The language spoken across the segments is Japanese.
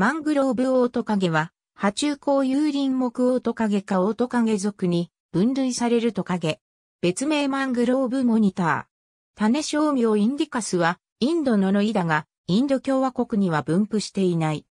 マングローブオオトカゲは、波中孔有林木オオトカゲかオオトカゲ属に分類されるトカゲ。別名マングローブモニター。種商名インディカスは、インドのノイだが、インド共和国には分布していない。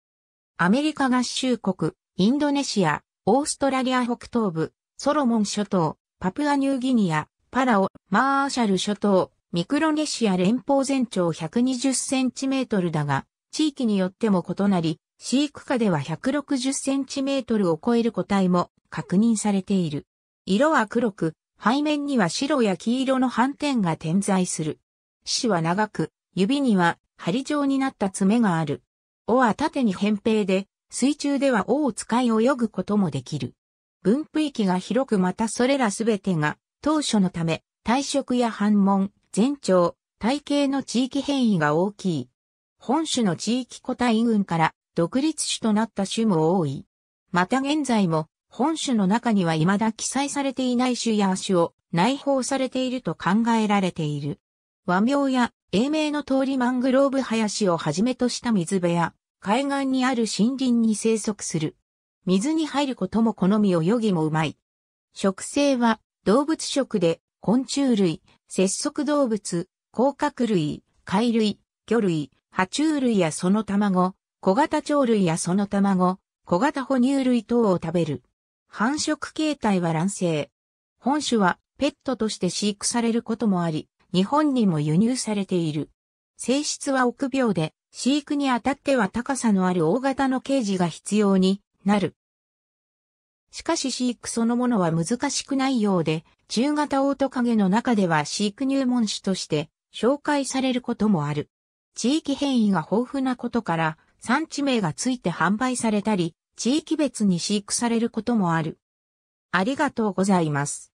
アメリカ合衆国、インドネシア、オーストラリア北東部、ソロモン諸島、パプアニューギニア、パラオ、マーシャル諸島、ミクロネシア連邦全長120センチメートルだが、地域によっても異なり、飼育下では160センチメートルを超える個体も確認されている。色は黒く、背面には白や黄色の斑点が点在する。死は長く、指には針状になった爪がある。尾は縦に扁平で、水中では尾を使い泳ぐこともできる。分布域が広くまたそれらすべてが、当初のため、体色や反問、全長、体型の地域変異が大きい。本種の地域個体群から独立種となった種も多い。また現在も本種の中には未だ記載されていない種や種を内包されていると考えられている。和名や英名の通りマングローブ林をはじめとした水辺や海岸にある森林に生息する。水に入ることも好みを余儀もうまい。食性は動物食で昆虫類、節足動物、甲殻類、貝類、魚類、爬虫類やその卵、小型鳥類やその卵、小型哺乳類等を食べる。繁殖形態は卵生。本種はペットとして飼育されることもあり、日本にも輸入されている。性質は臆病で、飼育にあたっては高さのある大型のケージが必要になる。しかし飼育そのものは難しくないようで、中型オートカゲの中では飼育入門種として紹介されることもある。地域変異が豊富なことから、産地名がついて販売されたり、地域別に飼育されることもある。ありがとうございます。